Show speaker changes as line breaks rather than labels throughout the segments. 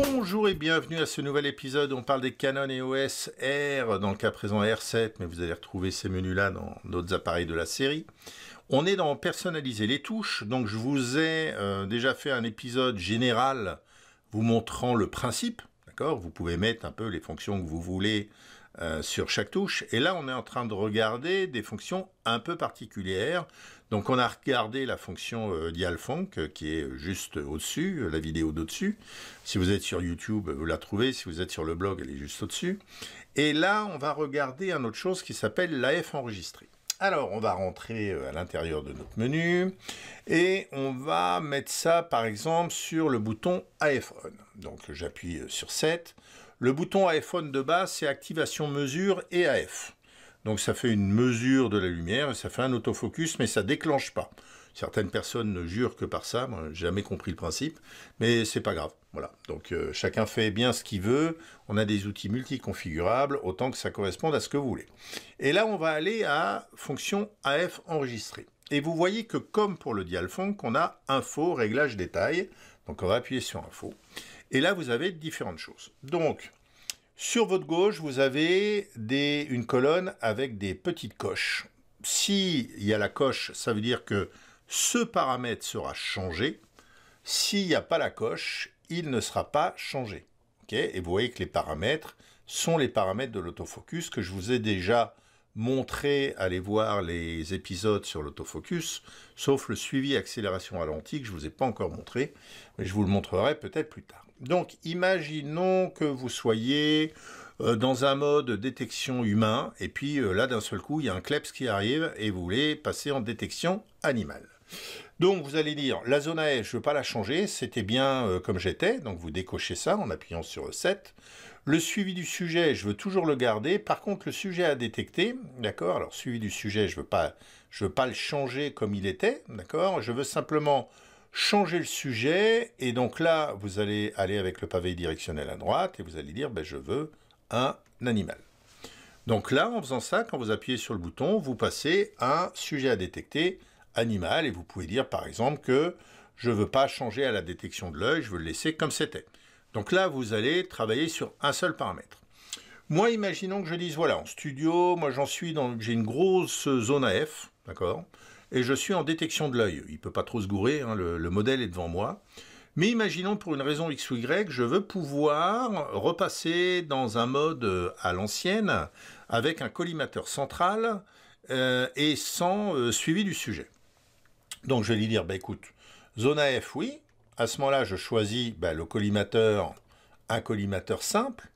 Bonjour et bienvenue à ce nouvel épisode. On parle des Canon EOS R, dans le cas présent R7, mais vous allez retrouver ces menus-là dans d'autres appareils de la série. On est dans personnaliser les touches, donc je vous ai euh, déjà fait un épisode général vous montrant le principe vous pouvez mettre un peu les fonctions que vous voulez euh, sur chaque touche. Et là, on est en train de regarder des fonctions un peu particulières. Donc, on a regardé la fonction euh, DialFunk euh, qui est juste au-dessus, la vidéo d'au-dessus. Si vous êtes sur YouTube, vous la trouvez. Si vous êtes sur le blog, elle est juste au-dessus. Et là, on va regarder un autre chose qui s'appelle l'AF enregistrée. Alors, on va rentrer euh, à l'intérieur de notre menu et on va mettre ça, par exemple, sur le bouton iPhone. Donc, j'appuie euh, sur 7. Le bouton iPhone de base, c'est activation mesure et AF. Donc ça fait une mesure de la lumière, ça fait un autofocus, mais ça déclenche pas. Certaines personnes ne jurent que par ça, moi j'ai jamais compris le principe, mais c'est pas grave. Voilà. Donc euh, chacun fait bien ce qu'il veut. On a des outils multiconfigurables autant que ça corresponde à ce que vous voulez. Et là, on va aller à fonction AF enregistrée. Et vous voyez que comme pour le Dialphone, on a info, réglage détail. Donc on va appuyer sur info. Et là, vous avez différentes choses. Donc, sur votre gauche, vous avez une colonne avec des petites coches. S'il y a la coche, ça veut dire que ce paramètre sera changé. S'il n'y a pas la coche, il ne sera pas changé. et vous voyez que les paramètres sont les paramètres de l'autofocus que je vous ai déjà montrer, aller voir les épisodes sur l'autofocus, sauf le suivi accélération à je ne vous ai pas encore montré, mais je vous le montrerai peut-être plus tard. Donc imaginons que vous soyez euh, dans un mode détection humain, et puis euh, là d'un seul coup il y a un kleps qui arrive et vous voulez passer en détection animale. Donc vous allez dire, la zone A, je ne veux pas la changer, c'était bien euh, comme j'étais, donc vous décochez ça en appuyant sur 7. Le suivi du sujet, je veux toujours le garder, par contre le sujet à détecter, d'accord, alors suivi du sujet, je ne veux, pas, je veux pas le changer comme il était, d'accord, je veux simplement changer le sujet, et donc là, vous allez aller avec le pavé directionnel à droite, et vous allez dire, ben, je veux un animal. Donc là, en faisant ça, quand vous appuyez sur le bouton, vous passez un sujet à détecter animal et vous pouvez dire par exemple que je ne veux pas changer à la détection de l'œil, je veux le laisser comme c'était. Donc là, vous allez travailler sur un seul paramètre. Moi, imaginons que je dise, voilà, en studio, moi j'en suis dans, j'ai une grosse zone AF, d'accord, et je suis en détection de l'œil. Il ne peut pas trop se gourer, hein, le modèle est devant moi. Mais imaginons pour une raison X ou Y, je veux pouvoir repasser dans un mode euh, à l'ancienne avec un collimateur central euh, et sans euh, suivi du sujet. Donc je vais lui dire, bah, écoute, zone AF, oui. À ce moment-là, je choisis bah, le collimateur, un collimateur simple.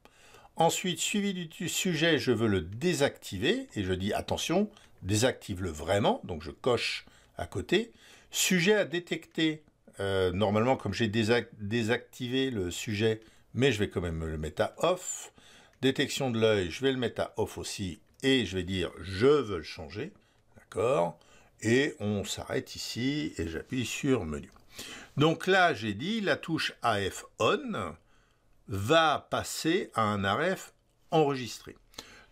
Ensuite, suivi du sujet, je veux le désactiver et je dis attention, désactive-le vraiment, donc je coche à côté. Sujet à détecter, euh, normalement, comme j'ai désactivé le sujet, mais je vais quand même le mettre à off. Détection de l'œil, je vais le mettre à off aussi, et je vais dire je veux le changer. D'accord Et on s'arrête ici, et j'appuie sur menu. Donc là, j'ai dit la touche AF ON va passer à un RF enregistré.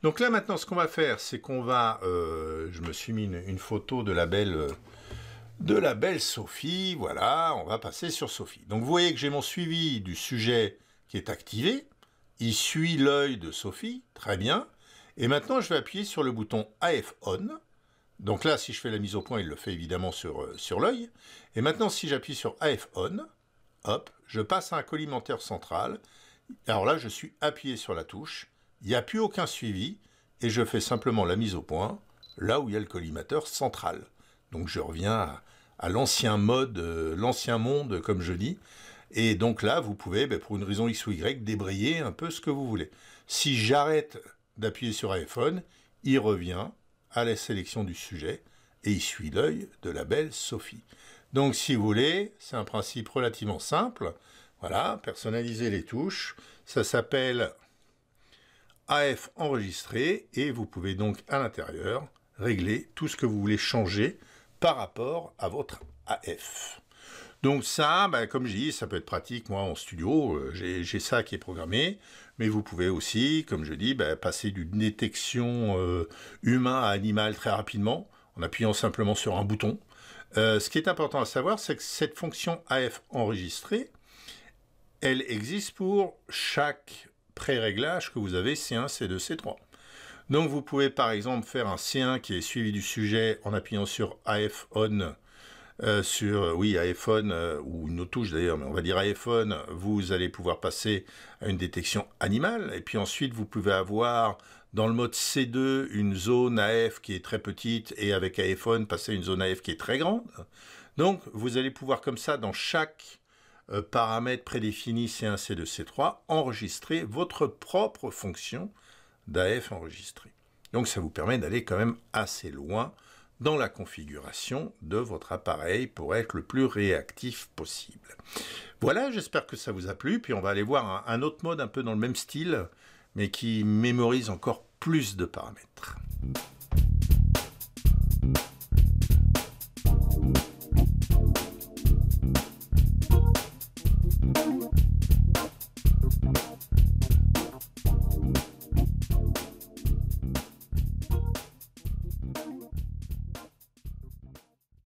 Donc là, maintenant, ce qu'on va faire, c'est qu'on va... Euh, je me suis mis une, photo de la belle... Euh, de la belle Sophie. Voilà, on va passer sur Sophie. Donc vous voyez que j'ai mon suivi du sujet qui est activé. Il suit l'œil de Sophie, très bien. Et maintenant, je vais appuyer sur le bouton AF ON. Donc là, si je fais la mise au point, il le fait évidemment sur, euh, sur l'œil. Et maintenant, si j'appuie sur AF ON, hop, je passe à un collimateur central. Alors là, je suis appuyé sur la touche. Il n'y a plus aucun suivi. Et je fais simplement la mise au point là où il y a le collimateur central. Donc je reviens à, l'ancien mode, euh, l'ancien monde, comme je dis. Et donc là, vous pouvez, ben, pour une raison X ou Y, débrayer un peu ce que vous voulez. Si j'arrête d'appuyer sur iPhone, il revient à la sélection du sujet et il suit l'œil de la belle Sophie. Donc si vous voulez, c'est un principe relativement simple. Voilà, personnaliser les touches. Ça s'appelle AF enregistré et vous pouvez donc à l'intérieur régler tout ce que vous voulez changer par rapport à votre AF. Donc ça, ben, comme je dis, ça peut être pratique, moi, en studio, euh, j'ai ça qui est programmé, mais vous pouvez aussi, comme je dis, ben, passer d'une détection euh, humain à animal très rapidement, en appuyant simplement sur un bouton. Euh, ce qui est important à savoir, c'est que cette fonction AF enregistrée, elle existe pour chaque pré-réglage que vous avez C1, C2, C3. Donc vous pouvez par exemple faire un C1 qui est suivi du sujet en appuyant sur AF ON. Euh, sur, euh, oui, iPhone, on euh, ou une touches touche d'ailleurs, mais on va dire iPhone, vous allez pouvoir passer à une détection animale, et puis ensuite vous pouvez avoir dans le mode C2 une zone AF qui est très petite, et avec iPhone passer à une zone AF qui est très grande. Donc vous allez pouvoir comme ça, dans chaque paramètre prédéfini C1, C2, C3, enregistrer votre propre fonction d'AF enregistré. Donc ça vous permet d'aller quand même assez loin dans la configuration de votre appareil pour être le plus réactif possible. Voilà, j'espère que ça vous a plu, puis on va aller voir un, un autre mode un peu dans le même style, mais qui mémorise encore plus de paramètres.